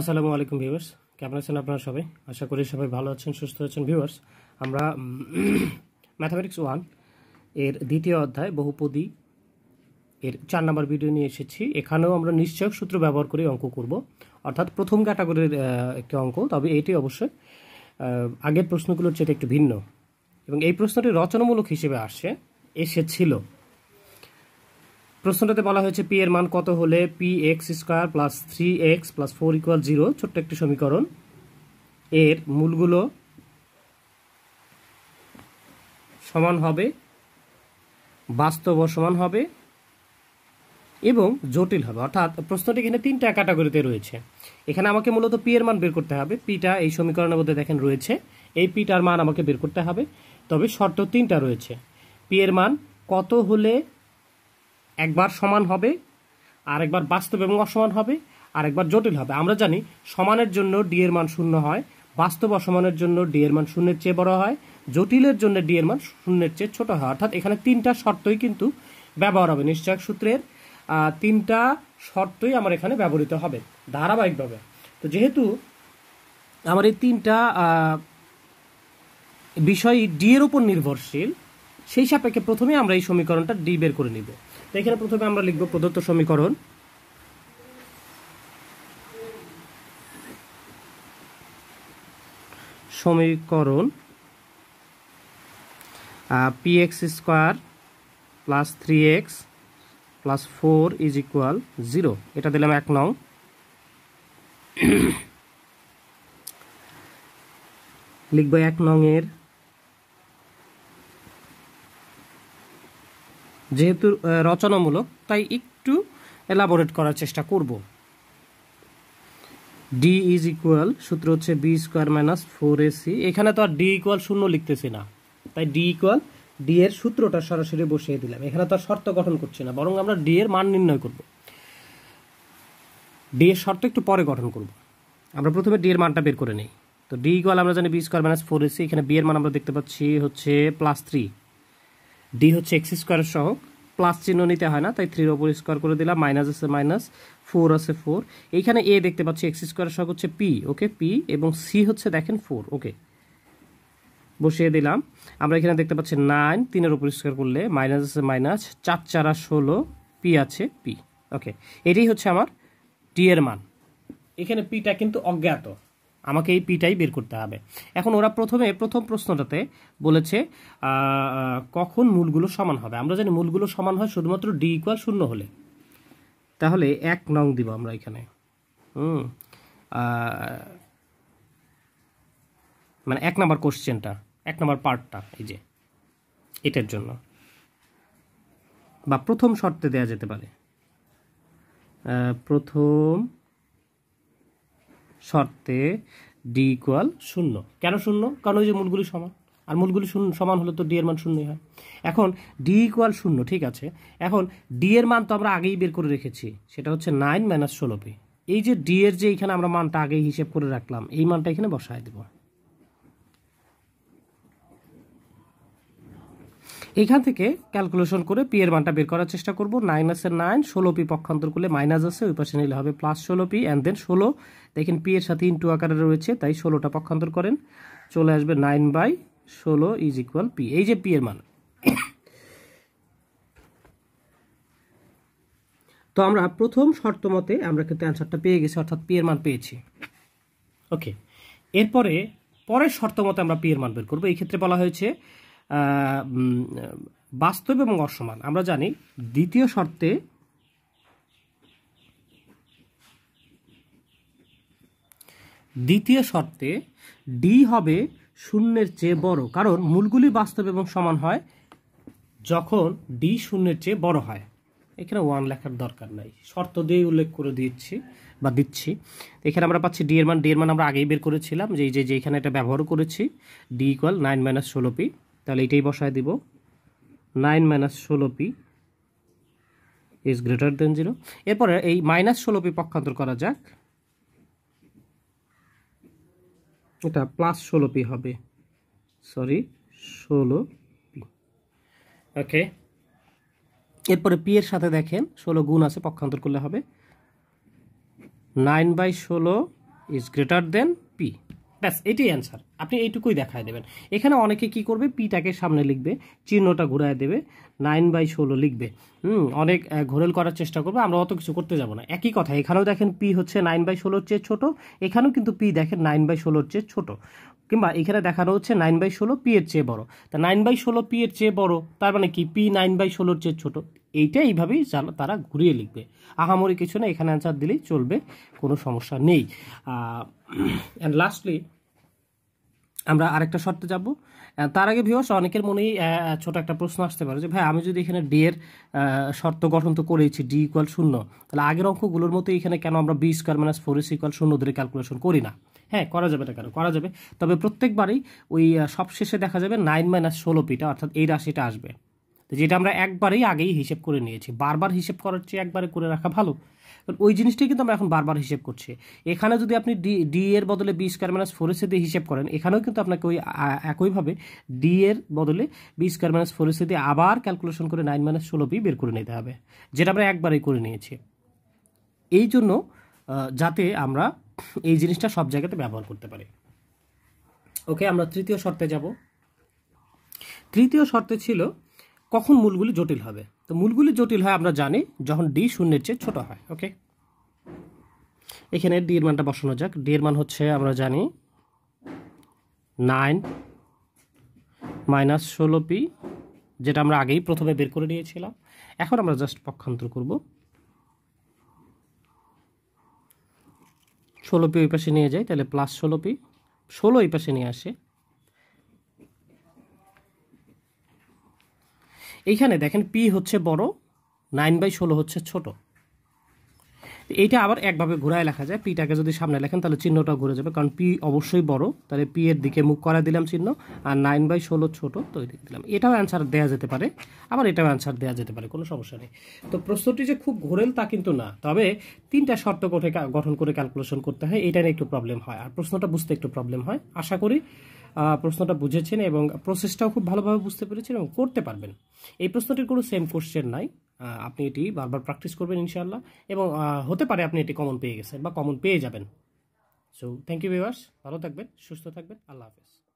আসসালামু আলাইকুম ভিউয়ার্স কেমন আছেন আপনারা সবাই আশা করি সবাই ভালো আছেন সুস্থ আছেন ভিউয়ার্স আমরা ম্যাথামেটিক্স ওয়ান এর দ্বিতীয় অধ্যায় বহুপদী এর চার নম্বর ভিডিও নিয়ে এসেছি এখানেও আমরা নিশ্চয়ক সূত্র ব্যবহার করে অঙ্ক করব অর্থাৎ প্রথম ক্যাটাগরির একটি অঙ্ক তবে এটি অবশ্যই আগের প্রশ্নগুলোর চেয়ে একটু ভিন্ন এবং এই প্রশ্নটি রচনামূলক হিসেবে আসে এসেছিল প্রশ্নটাতে বলা হয়েছে পি এর মান কত হলে P X square plus three X plus four equal zero ছোট্ট একটি সমীকরণ এর মূলগুলো সমান হবে বাস্তব সমান হবে এবং জটিল হবে অর্থাৎ প্রশ্নটি এখানে তিনটা ক্যাটাগরিতে রয়েছে এখানে আমাকে মূলত পি এর মান বের করতে হবে পিটা এই সমীকরণের মধ্যে দেখেন রয়েছে এই পিটার মান আমাকে বের করতে হবে তবে শর্ত তিনটা রয়েছে পি এর মান কত হলে একবার সমান হবে আর একবার বাস্তব এবং অসমান হবে আর একবার জটিল হবে আমরা জানি সমানের জন্য ডি এর মান শূন্য হয় বাস্তব অসমানের জন্য ডি এর মান শূন্যের চেয়ে বড় হয় জটিলের জন্য ডি এর মান শূন্যের চেয়ে ছোট হয় অর্থাৎ এখানে তিনটা শর্তই কিন্তু ব্যবহার হবে নিশ্চয়ক সূত্রের তিনটা শর্তই আমার এখানে ব্যবহৃত হবে ধারাবাহিকভাবে তো যেহেতু আমার এই তিনটা বিষয় ডি এর উপর নির্ভরশীল সেই সাপেক্ষে প্রথমে আমরা এই সমীকরণটা ডি বের করে নিব এখানে প্রথমে আমরা লিখব প্রদত্ত সমীকরণ সমীকরণ P X square plus three X plus four is equal zero এটা দিলাম এক নং লিখব এক নং এর যেহেতু রচনামূলক তাই একটু এলাবোরেট করার চেষ্টা করব ডি ইজ ইকুয়াল সূত্র হচ্ছে B square minus four AC এখানে তো আর ডি ইকুয়াল শূন্য লিখতেছি না তাই ডি ইকুয়াল ডি এর সূত্রটা সরাসরি বসিয়ে দিলাম এখানে তো আর শর্ত গঠন করছি না বরং আমরা ডি এর মান নির্ণয় করব ডি এর শর্ত একটু পরে গঠন করব আমরা প্রথমে ডি এর মানটা বের করে নিই তো ডি ইকুয়াল আমরা জানি B square minus four AC এখানে বি এর মান আমরা দেখতে পাচ্ছি হচ্ছে প্লাস থ্রি ডি হচ্ছে এক্স স্কোয়ারের সহক প্লাস চিহ্ন নিতে হয় না তাই থ্রির ওপর স্কোয়ার করে দিলাম মাইনাস আছে মাইনাস ফোর আছে ফোর এইখানে এ দেখতে পাচ্ছি এক্স স্কোয়ারের সহক হচ্ছে পি ওকে পি এবং সি হচ্ছে দেখেন ফোর ওকে বসিয়ে দিলাম আমরা এখানে দেখতে পাচ্ছি নাইন তিনের উপর স্কোয়ার করলে মাইনাস আছে মাইনাস চার চারা ষোলো পি আছে পি ওকে এটাই হচ্ছে আমার টি এর মান এখানে পিটা কিন্তু অজ্ঞাত আমাকে এই পিটাই বের করতে হবে এখন ওরা প্রথমে প্রথম প্রশ্নটাতে বলেছে কখন মূলগুলো সমান হবে আমরা জানি মূলগুলো সমান হয় শুধুমাত্র ডি ইকুয়াল শূন্য হলে তাহলে এক নং দিব আমরা এখানে হুম মানে এক নম্বর কোশ্চেনটা এক নাম্বার পার্টটা এই যে এটার জন্য বা প্রথম শর্তে দেয়া যেতে পারে প্রথম শর্তে ডি ইকুয়াল শূন্য কেন শূন্য কারণ ওই যে মূলগুলি সমান আর মূলগুলি শূন্য সমান হলে তো ডি এর মান শূন্যই হয় এখন ডি ইকুয়াল শূন্য ঠিক আছে এখন ডি এর মান তো আমরা আগেই বের করে রেখেছি সেটা হচ্ছে নাইন মাইনাস ষোলো পি এই যে ডি এর যে এখানে আমরা মানটা আগেই হিসেব করে রাখলাম এই মানটা এখানে বসায় দেবো এখান থেকে ক্যালকুলেশন করে পি এর মানটা বের করার চেষ্টা করব নাইন আছে নাইন ষোলো পি পক্ষান্তর করলে মাইনাস আছে ওই পাশে নিলে হবে প্লাস ষোলো পি অ্যান্ড দেন ষোলো দেখেন পি এর সাথে ইন্টু আকারে রয়েছে তাই ষোলোটা পক্ষান্তর করেন চলে আসবে নাইন বাই ষোলো ইজ ইকুয়াল পি এই যে পি এর মান তো আমরা প্রথম শর্ত মতে আমরা কিন্তু অ্যান্সারটা পেয়ে গেছি অর্থাৎ পি এর মান পেয়েছি ওকে এরপরে পরের শর্ত মতে আমরা পি এর মান বের করবো এই ক্ষেত্রে বলা হয়েছে বাস্তব এবং অসমান আমরা জানি দ্বিতীয় শর্তে দ্বিতীয় শর্তে ডি হবে শূন্যের চেয়ে বড় কারণ মূলগুলি বাস্তব এবং সমান হয় যখন ডি শূন্যের চেয়ে বড় হয় এখানে ওয়ান লেখার দরকার নাই শর্ত দিয়ে উল্লেখ করে দিচ্ছি বা দিচ্ছি এখানে আমরা পাচ্ছি ডি এর মান ডি এর মান আমরা আগেই বের করেছিলাম যে যে এখানে এটা ব্যবহার করেছি ডি ইকুয়াল নাইন মাইনাস ষোলো পি তাহলে এটাই বসায় দিব নাইন মাইনাস ষোলো P is greater than zero এরপরে এই মাইনাস ষোলো পি পক্ষান্তর করা যাক এটা প্লাস ষোলো পি হবে সরি ষোলো পি ওকে এরপরে পি এর সাথে দেখেন ষোলো গুণ আছে পক্ষান্তর করলে হবে নাইন বাই ষোলো ইজ গ্রেটার দেন ব্যাস এটাই অ্যান্সার আপনি এইটুকুই দেখায় দেবেন এখানে অনেকে কি করবে পিটাকে সামনে লিখবে চিহ্নটা ঘুরায় দেবে নাইন বাই ষোলো লিখবে হুম অনেক ঘোরেল করার চেষ্টা করবে আমরা অত কিছু করতে যাব না একই কথা এখানেও দেখেন পি হচ্ছে নাইন বাই ষোলোর চেয়ে ছোটো এখানেও কিন্তু পি দেখেন নাইন বাই ষোলোর চেয়ে ছোটো কিংবা এখানে দেখানো হচ্ছে নাইন বাই ষোলো পি এর চেয়ে বড় তা নাইন বাই ষোলো পি এর চেয়ে বড় তার মানে কি পি নাইন বাই ষোলোর চেয়ে ছোটো এইটা এইভাবেই তারা ঘুরিয়ে লিখবে আহামরি কিছু না এখানে অ্যান্সার দিলেই চলবে কোনো সমস্যা নেই অ্যান্ড লাস্টলি আমরা আরেকটা শর্তে যাব তার আগে ভিওস অনেকের মনেই ছোট একটা প্রশ্ন আসতে পারে যে ভাই আমি যদি এখানে ডি এর শর্ত গঠন তো করেছি ডি ইকুয়াল শূন্য তাহলে আগের অঙ্কগুলোর মতো এখানে কেন আমরা B square minus four S equal শূন্য ধরে ক্যালকুলেশন করি না হ্যাঁ করা যাবে না কেন করা যাবে তবে প্রত্যেকবারই ওই সবশেষে দেখা যাবে নাইন মাইনাস ষোলো পিটা অর্থাৎ এই রাশিটা আসবে তো যেটা আমরা একবারেই আগেই হিসেব করে নিয়েছি বারবার হিসেব করার চেয়ে একবারে করে রাখা ভালো কারণ ওই জিনিসটাই কিন্তু আমরা এখন বারবার হিসেব করছি এখানে যদি আপনি ডি ডি এর বদলে বি স্কোয়ার মাইনাস ফোর এসে দিয়ে হিসেব করেন এখানেও কিন্তু আপনাকে ওই একইভাবে ডি এর বদলে বি স্কোয়ার মাইনাস ফোর এসে দিয়ে আবার ক্যালকুলেশন করে নাইন মাইনাস ষোলো বি বের করে নিতে হবে যেটা আমরা একবারেই করে নিয়েছি এই জন্য যাতে আমরা এই জিনিসটা সব জায়গাতে ব্যবহার করতে পারি ওকে আমরা তৃতীয় শর্তে যাব তৃতীয় শর্তে ছিল কখন মূলগুলি জটিল হবে তো মূলগুলি জটিল হয় আমরা জানি যখন ডি শূন্যের চেয়ে ছোট হয় ওকে এখানে ডি এর মানটা বসানো যাক ডি এর মান হচ্ছে আমরা জানি নাইন মাইনাস ষোলো পি যেটা আমরা আগেই প্রথমে বের করে নিয়েছিলাম এখন আমরা জাস্ট পক্ষান্তর করব ষোলো পি ওই পাশে নিয়ে যাই তাহলে প্লাস ষোলো পি ষোলো ওই পাশে নিয়ে আসে এইখানে দেখেন পি হচ্ছে বড় নাইন বাই ষোলো হচ্ছে ছোট এইটা আবার একভাবে ঘোরায় লেখা যায় পিটাকে যদি সামনে লেখেন তাহলে চিহ্নটা ঘুরে যাবে কারণ পি অবশ্যই বড় তাহলে পি এর দিকে মুখ করা দিলাম চিহ্ন আর নাইন বাই ষোলো ছোটো তো দিলাম এটাও অ্যান্সার দেওয়া যেতে পারে আবার এটাও অ্যান্সার দেওয়া যেতে পারে কোনো সমস্যা নেই তো প্রশ্নটি যে খুব ঘোরেল তা কিন্তু না তবে তিনটা শর্ত গঠন করে ক্যালকুলেশন করতে হয় এটা নিয়ে একটু প্রবলেম হয় আর প্রশ্নটা বুঝতে একটু প্রবলেম হয় আশা করি প্রশ্নটা বুঝেছেন এবং প্রসেসটাও খুব ভালোভাবে বুঝতে পেরেছেন এবং করতে পারবেন এই প্রশ্নটির কোনো সেম কোশ্চেন নাই আপনি এটি বারবার প্র্যাকটিস করবেন ইনশাআল্লাহ এবং হতে পারে আপনি এটি কমন পেয়ে গেছেন বা কমন পেয়ে যাবেন সো থ্যাংক ইউ ভিউয়ার্স ভালো থাকবেন সুস্থ থাকবেন আল্লাহ হাফেজ